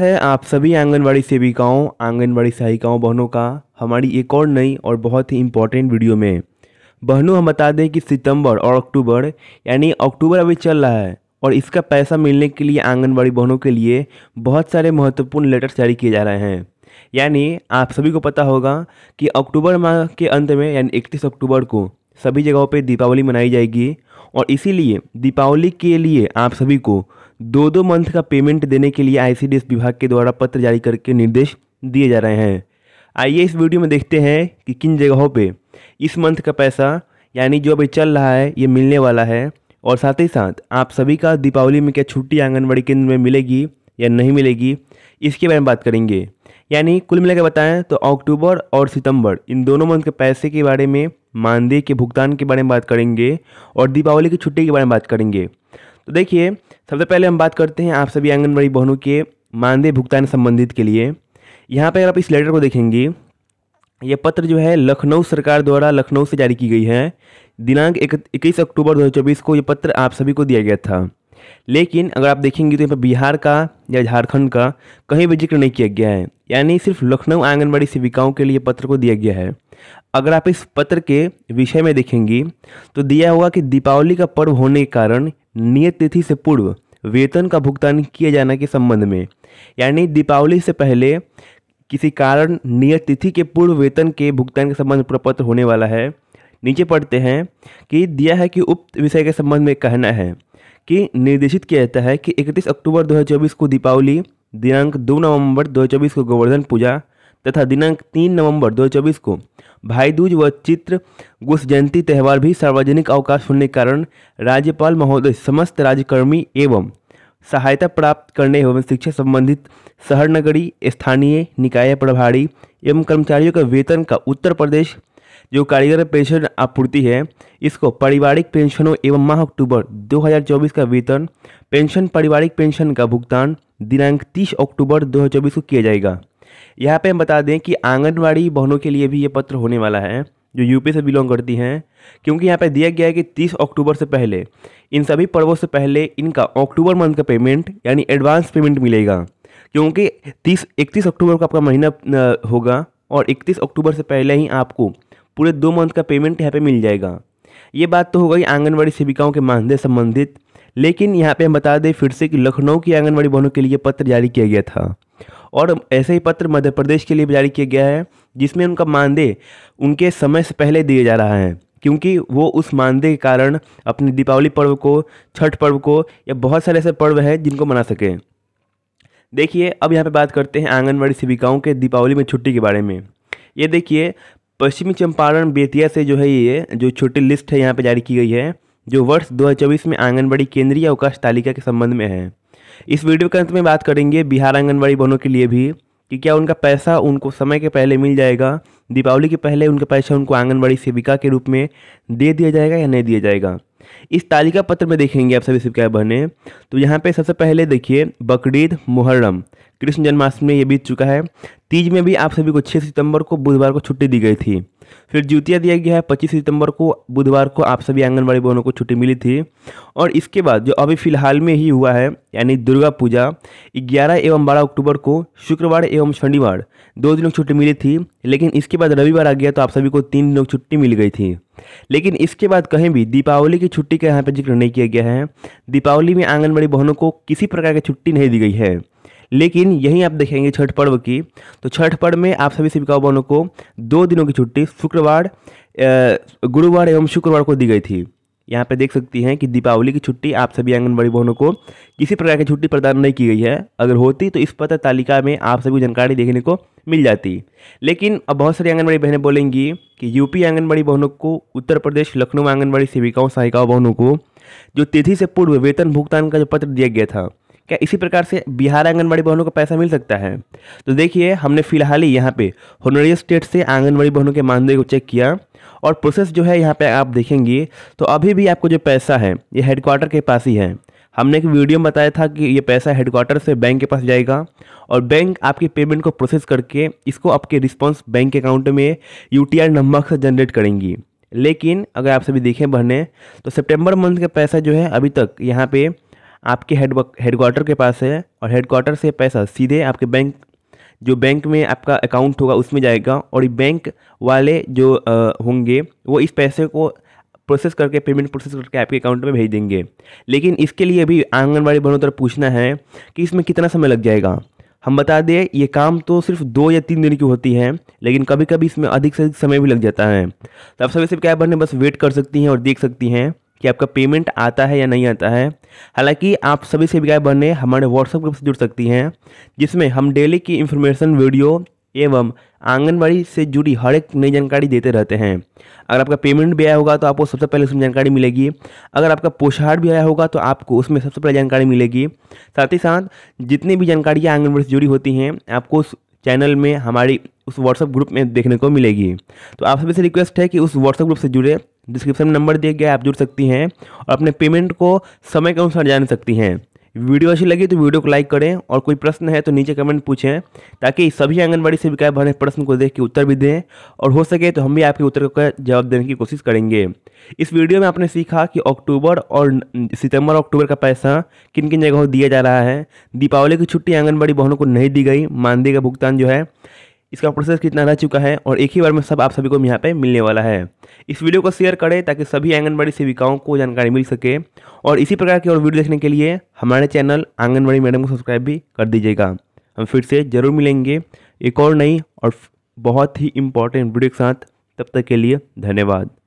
है आप सभी आंगनबाड़ी सेविकाओं आंगनबाड़ी सहायिकाओं बहनों का हमारी एक और नई और बहुत ही इम्पॉर्टेंट वीडियो में बहनों हम बता दें कि सितंबर और अक्टूबर यानी अक्टूबर अभी चल रहा है और इसका पैसा मिलने के लिए आंगनबाड़ी बहनों के लिए बहुत सारे महत्वपूर्ण लेटर्स जारी किए जा रहे हैं यानी आप सभी को पता होगा कि अक्टूबर माह के अंत में यानी इकतीस अक्टूबर को सभी जगहों पर दीपावली मनाई जाएगी और इसीलिए दीपावली के लिए आप सभी को दो दो मंथ का पेमेंट देने के लिए आई विभाग के द्वारा पत्र जारी करके निर्देश दिए जा रहे हैं आइए इस वीडियो में देखते हैं कि किन जगहों पे इस मंथ का पैसा यानी जो अभी चल रहा है ये मिलने वाला है और साथ ही साथ आप सभी का दीपावली में क्या छुट्टी आंगनबाड़ी केंद्र में मिलेगी या नहीं मिलेगी इसके बारे में बात करेंगे यानी कुल मिलाकर बताएं तो अक्टूबर और सितंबर इन दोनों मंथ के पैसे के बारे में मानदेय के भुगतान के बारे में बात करेंगे और दीपावली की छुट्टी के बारे में बात करेंगे तो देखिए सबसे पहले हम बात करते हैं आप सभी आंगनबाड़ी बहनों के मानदेय भुगतान संबंधित के लिए यहाँ पर अगर आप इस लेटर को देखेंगी यह पत्र जो है लखनऊ सरकार द्वारा लखनऊ से जारी की गई है दिनांक इक्कीस अक्टूबर 2024 को यह पत्र आप सभी को दिया गया था लेकिन अगर आप देखेंगे तो यहाँ पर बिहार का या झारखंड का कहीं भी जिक्र नहीं किया गया है यानी सिर्फ लखनऊ आंगनबाड़ी सेविकाओं के लिए पत्र को दिया गया है अगर आप इस पत्र के विषय में देखेंगे तो दिया होगा कि दीपावली का पर्व होने के कारण नियत तिथि से पूर्व वेतन का भुगतान किए जाने के संबंध में यानी दीपावली से पहले किसी कारण नियत तिथि के पूर्व वेतन के भुगतान के संबंध में प्रपत्र होने वाला है नीचे पढ़ते हैं कि दिया है कि उप विषय के संबंध में कहना है कि निर्देशित किया जाता है कि 31 अक्टूबर 2024 को दीपावली दिनांक 2 नवंबर 2024 को गोवर्धन पूजा तथा दिनांक तीन नवंबर 2024 को भाई दूज व चित्र गुस जयंती त्यौहार भी सार्वजनिक अवकाश होने के कारण राज्यपाल महोदय समस्त राज्यकर्मी एवं सहायता प्राप्त करने एवं शिक्षा संबंधित शहर नगरी स्थानीय निकाय प्रभारी एवं कर्मचारियों का वेतन का उत्तर प्रदेश जो कारीगर पेंशन आपूर्ति है इसको पारिवारिक पेंशनों एवं माह अक्टूबर 2024 का वेतन पेंशन पारिवारिक पेंशन का भुगतान दिनांक 30 अक्टूबर 2024 को किया जाएगा यहाँ पे हम बता दें कि आंगनवाड़ी बहनों के लिए भी ये पत्र होने वाला है जो यूपी से बिलोंग करती हैं क्योंकि यहाँ पे दिया गया है कि 30 अक्टूबर से पहले इन सभी पर्वों से पहले इनका अक्टूबर मंथ का पेमेंट यानी एडवांस पेमेंट मिलेगा क्योंकि 30 इकतीस अक्टूबर का आपका महीना होगा और 31 अक्टूबर से पहले ही आपको पूरे दो मंथ का पेमेंट यहाँ पर मिल जाएगा ये बात तो हो गई आंगनबाड़ी सेविकाओं के मानदेय संबंधित लेकिन यहाँ पे हम बता दें फिर से कि लखनऊ की आंगनबाड़ी बहनों के लिए पत्र जारी किया गया था और ऐसे ही पत्र मध्य प्रदेश के लिए भी जारी किया गया है जिसमें उनका मानदेय उनके समय से पहले दिए जा रहा है क्योंकि वो उस मानदेय के कारण अपने दीपावली पर्व को छठ पर्व को या बहुत सारे ऐसे पर्व हैं जिनको मना सकें देखिए अब यहाँ पे बात करते हैं आंगनबाड़ी सेविकाओं के दीपावली में छुट्टी के बारे में ये देखिए पश्चिमी चंपारण बेतिया से जो है ये जो छुट्टी लिस्ट है यहाँ पे जारी की गई है जो वर्ष 2024 में आंगनबाड़ी केंद्रीय अवकाश तालिका के संबंध में है इस वीडियो के अंत में बात करेंगे बिहार आंगनबाड़ी बहनों के लिए भी कि क्या उनका पैसा उनको समय के पहले मिल जाएगा दीपावली के पहले उनका पैसा उनको आंगनबाड़ी सेविका के रूप में दे दिया जाएगा या नहीं दिया जाएगा इस तालिका पत्र में देखेंगे आप सभी क्या बहने तो यहाँ पे सबसे पहले देखिए बकरीद मुहर्रम कृष्ण जन्माष्टमी ये बीत चुका है तीज में भी आप सभी को 6 सितंबर को बुधवार को छुट्टी दी गई थी फिर जूतिया दिया गया है पच्चीस सितंबर को बुधवार को आप सभी आंगनबाड़ी बहनों को छुट्टी मिली थी और इसके बाद जो अभी फिलहाल में ही हुआ है यानी दुर्गा पूजा 11 एवं 12 अक्टूबर को शुक्रवार एवं शनिवार दो दिनों की छुट्टी मिली थी लेकिन इसके बाद रविवार आ गया तो आप सभी को तीन दिनों की छुट्टी मिल गई थी लेकिन इसके बाद कहीं भी दीपावली की छुट्टी का यहाँ पर जिक्र नहीं किया गया है दीपावली में आंगनबाड़ी बहनों को किसी प्रकार की छुट्टी नहीं दी गई है लेकिन यहीं आप देखेंगे छठ पर्व की तो छठ पर्व में आप सभी शिविकाओं बहनों को दो दिनों की छुट्टी शुक्रवार गुरुवार एवं शुक्रवार को दी गई थी यहाँ पे देख सकती हैं कि दीपावली की छुट्टी आप सभी आंगनबाड़ी बहनों को किसी प्रकार की छुट्टी प्रदान नहीं की गई है अगर होती तो इस पत्र तालिका में आप सभी जानकारी देखने को मिल जाती लेकिन अब बहुत सारी आंगनबाड़ी बहनें बोलेंगी कि यूपी आंगनबाड़ी बहनों को उत्तर प्रदेश लखनऊ आंगनबाड़ी सेविकाओं सहायिकाओं बहनों को जो तिथि से पूर्व वेतन भुगतान का जो पत्र दिया गया था क्या इसी प्रकार से बिहार आंगनबाड़ी बहनों को पैसा मिल सकता है तो देखिए हमने फिलहाल ही यहाँ पे होनरिया स्टेट से आंगनबाड़ी बहनों के मानदेय को चेक किया और प्रोसेस जो है यहाँ पे आप देखेंगे तो अभी भी आपको जो पैसा है ये हेडक्वार्टर के पास ही है हमने एक वीडियो में बताया था कि ये पैसा हेडक्वार्टर से बैंक के पास जाएगा और बैंक आपके पेमेंट को प्रोसेस करके इसको आपके रिस्पॉन्स बैंक अकाउंट में यू नंबर से जनरेट करेंगी लेकिन अगर आप सभी देखें बहने तो सेप्टेम्बर मंथ का पैसा जो है अभी तक यहाँ पर आपके हेड हेडक्वार्टर के पास है और हेडक्वार्टर से पैसा सीधे आपके बैंक जो बैंक में आपका अकाउंट होगा उसमें जाएगा और बैंक वाले जो होंगे वो इस पैसे को प्रोसेस करके पेमेंट प्रोसेस करके आपके अकाउंट में भेज देंगे लेकिन इसके लिए भी आंगनबाड़ी बहनों तरफ पूछना है कि इसमें कितना समय लग जाएगा हम बता दें ये काम तो सिर्फ दो या तीन दिन की होती है लेकिन कभी कभी इसमें अधिक से अधिक समय भी लग जाता है तो आप सभी से क्या बनने बस वेट कर सकती हैं और देख सकती हैं कि आपका पेमेंट आता है या नहीं आता है हालांकि आप सभी सेविकाएँ बनने हमारे व्हाट्सएप ग्रुप से जुड़ सकती हैं जिसमें हम डेली की इन्फॉर्मेशन वीडियो एवं आंगनबाड़ी से जुड़ी हर एक नई जानकारी देते रहते हैं अगर आपका पेमेंट भी आया होगा तो आपको सबसे पहले उसमें जानकारी मिलेगी अगर आपका पोषाहार भी आया होगा तो आपको उसमें सबसे पहले जानकारी मिलेगी साथ ही साथ जितनी भी जानकारियाँ आंगनबाड़ी से जुड़ी होती हैं आपको उस चैनल में हमारी उस व्हाट्सएप ग्रुप में देखने को मिलेगी तो आप सभी से रिक्वेस्ट है कि उस व्हाट्सएप ग्रुप से जुड़े डिस्क्रिप्शन में नंबर दिया गया आप जुड़ सकती हैं और अपने पेमेंट को समय के अनुसार जान सकती हैं वीडियो अच्छी लगी तो वीडियो को लाइक करें और कोई प्रश्न है तो नीचे कमेंट पूछें ताकि सभी आंगनबाड़ी सेविकाएं भरे प्रश्न को देख के उत्तर भी दें और हो सके तो हम भी आपके उत्तर का जवाब देने की कोशिश करेंगे इस वीडियो में आपने सीखा कि अक्टूबर और सितंबर अक्टूबर का पैसा किन किन जगहों दिया जा रहा है दीपावली की छुट्टी आंगनबाड़ी बहनों को नहीं दी गई मानदेय का भुगतान जो है इसका प्रोसेस कितना रह चुका है और एक ही बार में सब आप सभी को यहाँ पे मिलने वाला है इस वीडियो को शेयर करें ताकि सभी आंगनबाड़ी सेविकाओं को जानकारी मिल सके और इसी प्रकार की और वीडियो देखने के लिए हमारे चैनल आंगनबाड़ी मैडम को सब्सक्राइब भी कर दीजिएगा हम फिर से ज़रूर मिलेंगे एक और नई और बहुत ही इम्पॉर्टेंट वीडियो के साथ तब तक के लिए धन्यवाद